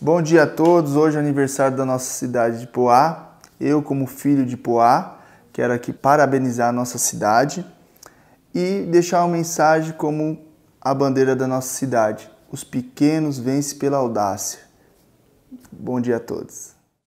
Bom dia a todos. Hoje é aniversário da nossa cidade de Poá. Eu, como filho de Poá, quero aqui parabenizar a nossa cidade e deixar uma mensagem como a bandeira da nossa cidade. Os pequenos vencem pela audácia. Bom dia a todos.